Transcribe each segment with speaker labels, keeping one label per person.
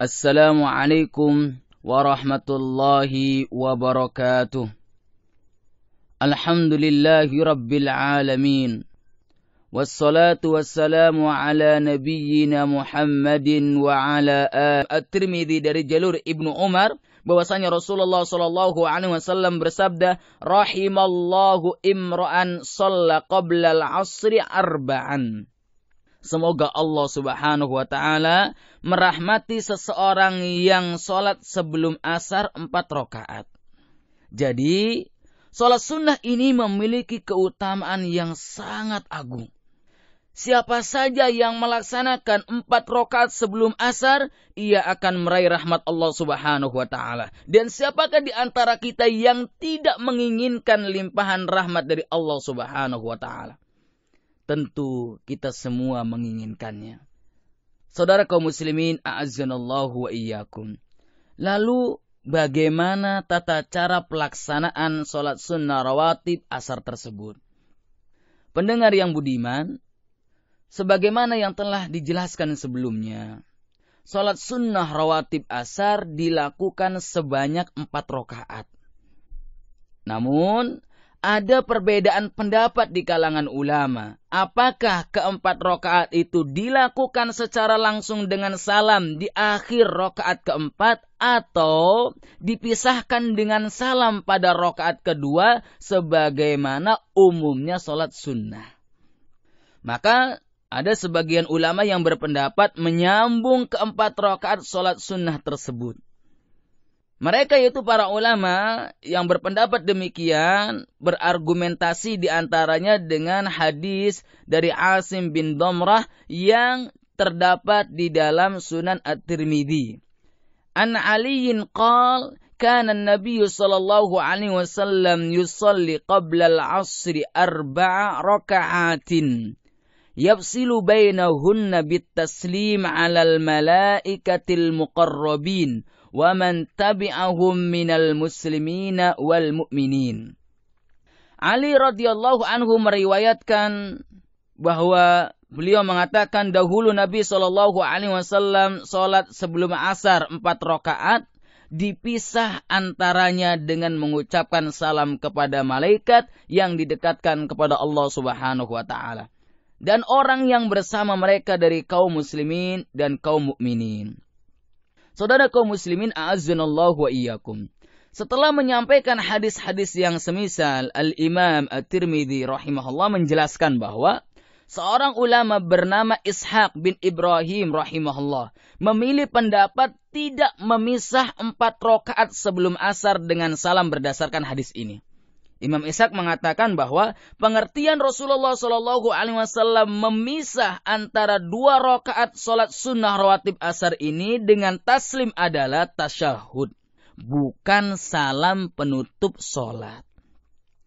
Speaker 1: السلام عليكم ورحمة الله وبركاته الحمد لله رب العالمين والصلاة والسلام على نبينا Muhammadin وعلى آل الترمذي dari jalur Ibnu Umar bahwasanya Rasulullah Shallallahu Alaihi Wasallam bersabda, rahimallahu imra'an salla qabla al-asri arba'an. Semoga Allah Subhanahu wa taala merahmati seseorang yang sholat sebelum asar empat rakaat. Jadi, sholat sunnah ini memiliki keutamaan yang sangat agung. Siapa saja yang melaksanakan empat rakaat sebelum asar, ia akan meraih rahmat Allah Subhanahu wa Ta'ala. Dan siapakah di antara kita yang tidak menginginkan limpahan rahmat dari Allah Subhanahu wa Ta'ala? Tentu kita semua menginginkannya. Saudara kaum muslimin, a'azzanallahu wa Lalu bagaimana tata cara pelaksanaan sholat sunnah rawatib asar tersebut? Pendengar yang budiman, sebagaimana yang telah dijelaskan sebelumnya, sholat sunnah rawatib asar dilakukan sebanyak empat rokaat. Namun, ada perbedaan pendapat di kalangan ulama. Apakah keempat rokaat itu dilakukan secara langsung dengan salam di akhir rokaat keempat atau dipisahkan dengan salam pada rokaat kedua sebagaimana umumnya sholat sunnah. Maka ada sebagian ulama yang berpendapat menyambung keempat rokaat sholat sunnah tersebut. Mereka yaitu para ulama yang berpendapat demikian berargumentasi diantaranya dengan hadis dari Asim bin Domrah yang terdapat di dalam Sunan At-Tirmidzi. An Aliin qal kana Nabi sallallahu alaihi wasallam yusalli qabla al-'asr arba'a raka'atin yafsilu bainahunna bitaslim 'alal malaikatil muqarrabin wa man tabi'ahum minal muslimina wal mu'minin. Ali radhiyallahu anhu meriwayatkan bahwa beliau mengatakan dahulu Nabi sallallahu alaihi wasallam salat sebelum asar empat rakaat dipisah antaranya dengan mengucapkan salam kepada malaikat yang didekatkan kepada Allah Subhanahu wa taala dan orang yang bersama mereka dari kaum muslimin dan kaum mukminin. Saudara kaum muslimin a'azzanallahu wa iyyakum. Setelah menyampaikan hadis-hadis yang semisal, Al-Imam At-Tirmidzi rahimahullah menjelaskan bahwa seorang ulama bernama Ishaq bin Ibrahim rahimahullah memilih pendapat tidak memisah empat rokaat sebelum asar dengan salam berdasarkan hadis ini. Imam Ishak mengatakan bahwa pengertian Rasulullah Shallallahu Alaihi Wasallam memisah antara dua rakaat solat sunnah rawatib asar ini dengan taslim adalah tasyahud, bukan salam penutup solat.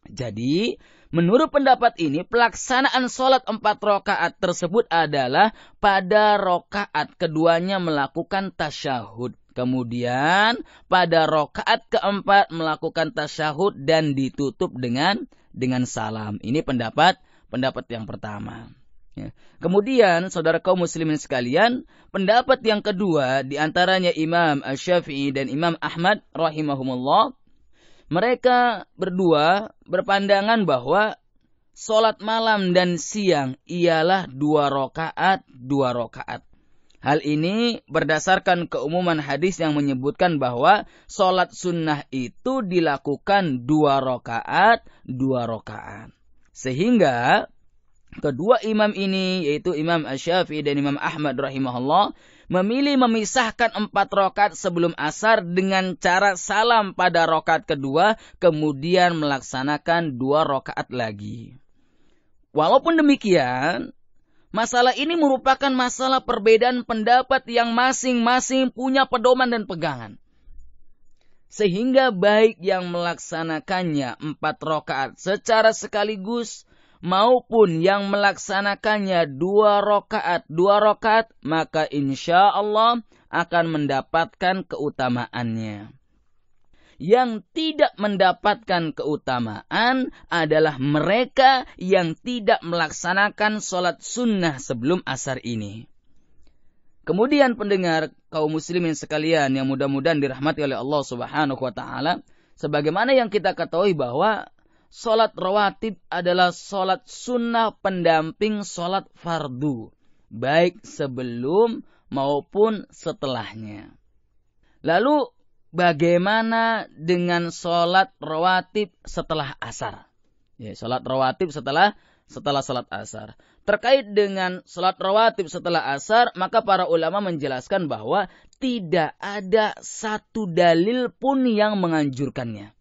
Speaker 1: Jadi, menurut pendapat ini, pelaksanaan solat empat rokaat tersebut adalah pada rokaat keduanya melakukan tasyahud. Kemudian pada rokaat keempat melakukan tasyahud dan ditutup dengan dengan salam. Ini pendapat pendapat yang pertama. Ya. Kemudian saudara kaum muslimin sekalian, pendapat yang kedua diantaranya Imam Ash-Syafi'i dan Imam Ahmad rahimahumullah, mereka berdua berpandangan bahwa sholat malam dan siang ialah dua rokaat, dua rokaat. Hal ini berdasarkan keumuman hadis yang menyebutkan bahwa sholat sunnah itu dilakukan dua rokaat, dua rokaat. Sehingga kedua imam ini yaitu Imam ash Ash-Syafi'i dan Imam Ahmad rahimahullah memilih memisahkan empat rokat sebelum asar dengan cara salam pada rokat kedua kemudian melaksanakan dua rokaat lagi. Walaupun demikian, Masalah ini merupakan masalah perbedaan pendapat yang masing-masing punya pedoman dan pegangan. Sehingga baik yang melaksanakannya empat rokaat secara sekaligus maupun yang melaksanakannya dua rokaat dua rokaat maka insya Allah akan mendapatkan keutamaannya yang tidak mendapatkan keutamaan adalah mereka yang tidak melaksanakan sholat sunnah sebelum asar ini. Kemudian pendengar kaum muslimin sekalian yang mudah-mudahan dirahmati oleh Allah Subhanahu wa taala, sebagaimana yang kita ketahui bahwa sholat rawatib adalah sholat sunnah pendamping sholat fardu, baik sebelum maupun setelahnya. Lalu bagaimana dengan sholat rawatib setelah asar? Ya, sholat rawatib setelah setelah sholat asar. Terkait dengan sholat rawatib setelah asar, maka para ulama menjelaskan bahwa tidak ada satu dalil pun yang menganjurkannya.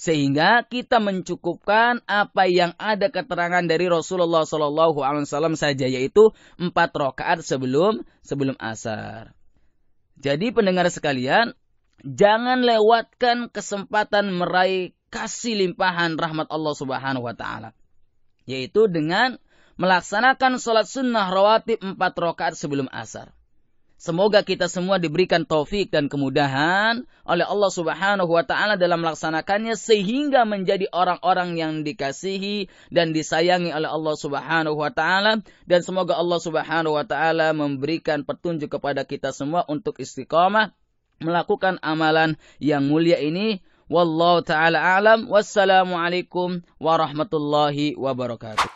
Speaker 1: Sehingga kita mencukupkan apa yang ada keterangan dari Rasulullah Shallallahu Alaihi Wasallam saja yaitu empat rokaat sebelum sebelum asar. Jadi pendengar sekalian, Jangan lewatkan kesempatan meraih kasih limpahan rahmat Allah Subhanahu wa taala. Yaitu dengan melaksanakan sholat sunnah rawatib empat rakaat sebelum asar. Semoga kita semua diberikan taufik dan kemudahan oleh Allah Subhanahu wa taala dalam melaksanakannya sehingga menjadi orang-orang yang dikasihi dan disayangi oleh Allah Subhanahu wa taala dan semoga Allah Subhanahu wa taala memberikan petunjuk kepada kita semua untuk istiqomah melakukan amalan yang mulia ini. Wallahu taala alam. Wassalamualaikum warahmatullahi wabarakatuh.